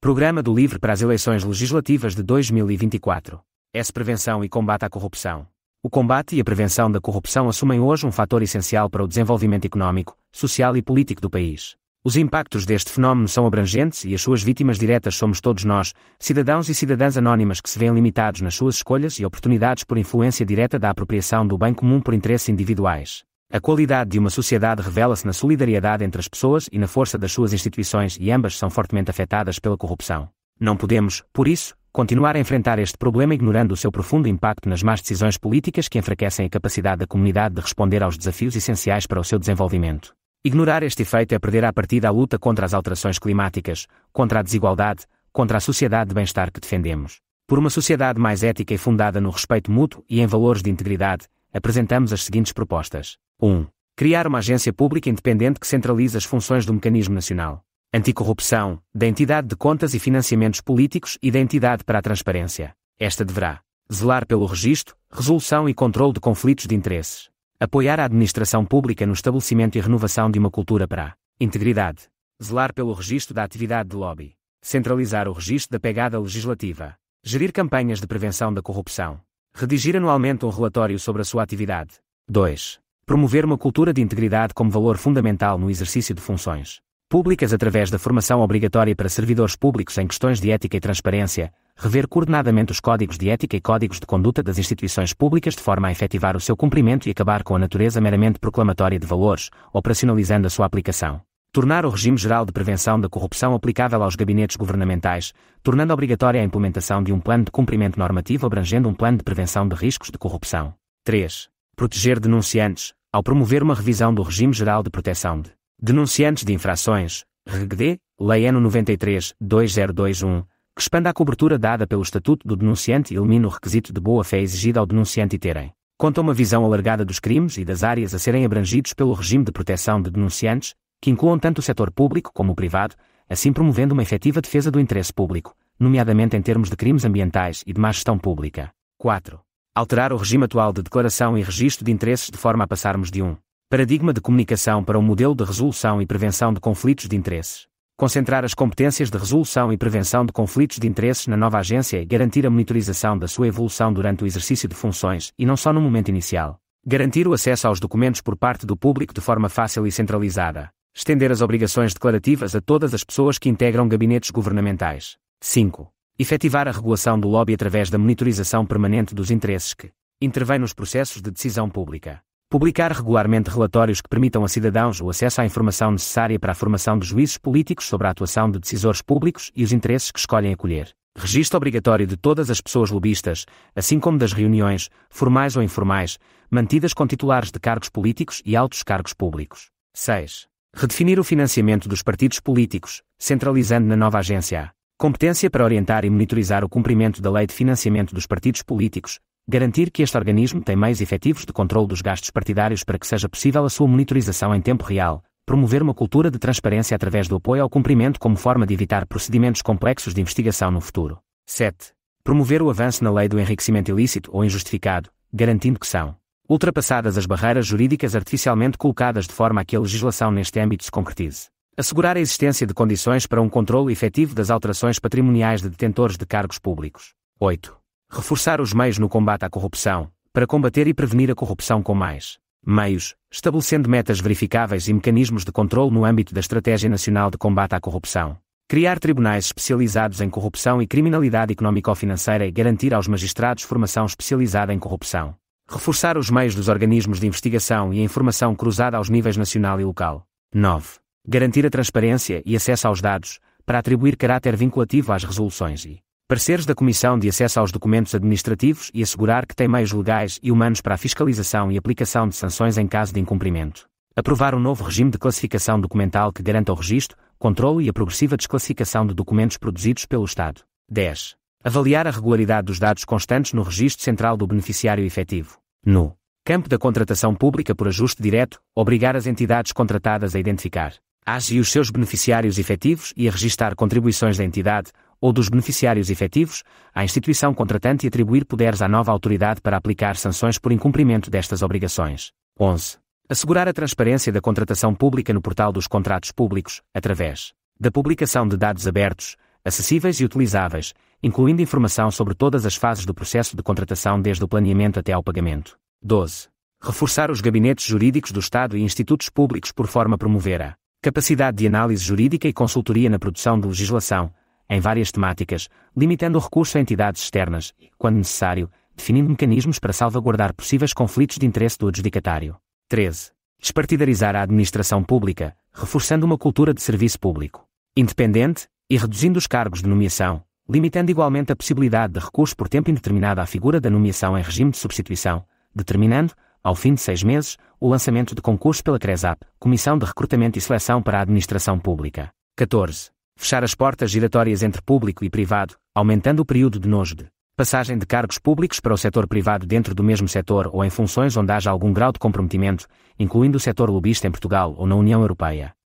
Programa do LIVRE para as eleições legislativas de 2024. S. Prevenção e combate à corrupção. O combate e a prevenção da corrupção assumem hoje um fator essencial para o desenvolvimento econômico, social e político do país. Os impactos deste fenómeno são abrangentes e as suas vítimas diretas somos todos nós, cidadãos e cidadãs anónimas que se veem limitados nas suas escolhas e oportunidades por influência direta da apropriação do bem comum por interesses individuais. A qualidade de uma sociedade revela-se na solidariedade entre as pessoas e na força das suas instituições, e ambas são fortemente afetadas pela corrupção. Não podemos, por isso, continuar a enfrentar este problema ignorando o seu profundo impacto nas más decisões políticas que enfraquecem a capacidade da comunidade de responder aos desafios essenciais para o seu desenvolvimento. Ignorar este efeito é perder à partida a luta contra as alterações climáticas, contra a desigualdade, contra a sociedade de bem-estar que defendemos. Por uma sociedade mais ética e fundada no respeito mútuo e em valores de integridade, apresentamos as seguintes propostas. 1. Criar uma agência pública independente que centralize as funções do Mecanismo Nacional Anticorrupção, da Entidade de Contas e Financiamentos Políticos e da Entidade para a Transparência. Esta deverá zelar pelo registro, resolução e controle de conflitos de interesses, apoiar a administração pública no estabelecimento e renovação de uma cultura para a integridade, zelar pelo registro da atividade de lobby, centralizar o registro da pegada legislativa, gerir campanhas de prevenção da corrupção, redigir anualmente um relatório sobre a sua atividade. 2. Promover uma cultura de integridade como valor fundamental no exercício de funções públicas através da formação obrigatória para servidores públicos em questões de ética e transparência, rever coordenadamente os códigos de ética e códigos de conduta das instituições públicas de forma a efetivar o seu cumprimento e acabar com a natureza meramente proclamatória de valores, operacionalizando a sua aplicação. Tornar o regime geral de prevenção da corrupção aplicável aos gabinetes governamentais, tornando obrigatória a implementação de um plano de cumprimento normativo abrangendo um plano de prevenção de riscos de corrupção. 3. Proteger denunciantes, ao promover uma revisão do Regime Geral de Proteção de Denunciantes de Infrações, RGD, Lei Ano 93-2021, que expanda a cobertura dada pelo Estatuto do Denunciante e elimina o requisito de boa-fé exigido ao denunciante e terem. Conta uma visão alargada dos crimes e das áreas a serem abrangidos pelo regime de proteção de denunciantes, que incluam tanto o setor público como o privado, assim promovendo uma efetiva defesa do interesse público, nomeadamente em termos de crimes ambientais e de má gestão pública. 4 alterar o regime atual de declaração e registro de interesses de forma a passarmos de um paradigma de comunicação para um modelo de resolução e prevenção de conflitos de interesses. Concentrar as competências de resolução e prevenção de conflitos de interesses na nova agência e garantir a monitorização da sua evolução durante o exercício de funções e não só no momento inicial. Garantir o acesso aos documentos por parte do público de forma fácil e centralizada. Estender as obrigações declarativas a todas as pessoas que integram gabinetes governamentais. 5. Efetivar a regulação do lobby através da monitorização permanente dos interesses que intervêm nos processos de decisão pública. Publicar regularmente relatórios que permitam a cidadãos o acesso à informação necessária para a formação de juízes políticos sobre a atuação de decisores públicos e os interesses que escolhem acolher. Registro obrigatório de todas as pessoas lobistas, assim como das reuniões, formais ou informais, mantidas com titulares de cargos políticos e altos cargos públicos. 6. Redefinir o financiamento dos partidos políticos, centralizando na nova agência competência para orientar e monitorizar o cumprimento da lei de financiamento dos partidos políticos, garantir que este organismo tem meios efetivos de controle dos gastos partidários para que seja possível a sua monitorização em tempo real, promover uma cultura de transparência através do apoio ao cumprimento como forma de evitar procedimentos complexos de investigação no futuro. 7. Promover o avanço na lei do enriquecimento ilícito ou injustificado, garantindo que são ultrapassadas as barreiras jurídicas artificialmente colocadas de forma a que a legislação neste âmbito se concretize. Assegurar a existência de condições para um controle efetivo das alterações patrimoniais de detentores de cargos públicos. 8. Reforçar os meios no combate à corrupção, para combater e prevenir a corrupção com mais meios, estabelecendo metas verificáveis e mecanismos de controle no âmbito da Estratégia Nacional de Combate à Corrupção. Criar tribunais especializados em corrupção e criminalidade económico-financeira e garantir aos magistrados formação especializada em corrupção. Reforçar os meios dos organismos de investigação e a informação cruzada aos níveis nacional e local. 9 garantir a transparência e acesso aos dados, para atribuir caráter vinculativo às resoluções e pareceres da Comissão de Acesso aos Documentos Administrativos e assegurar que tem meios legais e humanos para a fiscalização e aplicação de sanções em caso de incumprimento. Aprovar um novo regime de classificação documental que garanta o registro, controle e a progressiva desclassificação de documentos produzidos pelo Estado. 10. Avaliar a regularidade dos dados constantes no Registro Central do Beneficiário Efetivo. No campo da contratação pública por ajuste direto, obrigar as entidades contratadas a identificar as e os seus beneficiários efetivos e a registar contribuições da entidade, ou dos beneficiários efetivos, à instituição contratante e atribuir poderes à nova autoridade para aplicar sanções por incumprimento destas obrigações. 11. Assegurar a transparência da contratação pública no portal dos contratos públicos, através da publicação de dados abertos, acessíveis e utilizáveis, incluindo informação sobre todas as fases do processo de contratação desde o planeamento até ao pagamento. 12. Reforçar os gabinetes jurídicos do Estado e institutos públicos por forma a promover a capacidade de análise jurídica e consultoria na produção de legislação, em várias temáticas, limitando o recurso a entidades externas, e, quando necessário, definindo mecanismos para salvaguardar possíveis conflitos de interesse do adjudicatário. 13. Despartidarizar a administração pública, reforçando uma cultura de serviço público independente e reduzindo os cargos de nomeação, limitando igualmente a possibilidade de recurso por tempo indeterminado à figura da nomeação em regime de substituição, determinando, ao fim de seis meses, o lançamento de concurso pela CRESAP, Comissão de Recrutamento e Seleção para a Administração Pública. 14. Fechar as portas giratórias entre público e privado, aumentando o período de nojo de passagem de cargos públicos para o setor privado dentro do mesmo setor ou em funções onde haja algum grau de comprometimento, incluindo o setor lobista em Portugal ou na União Europeia.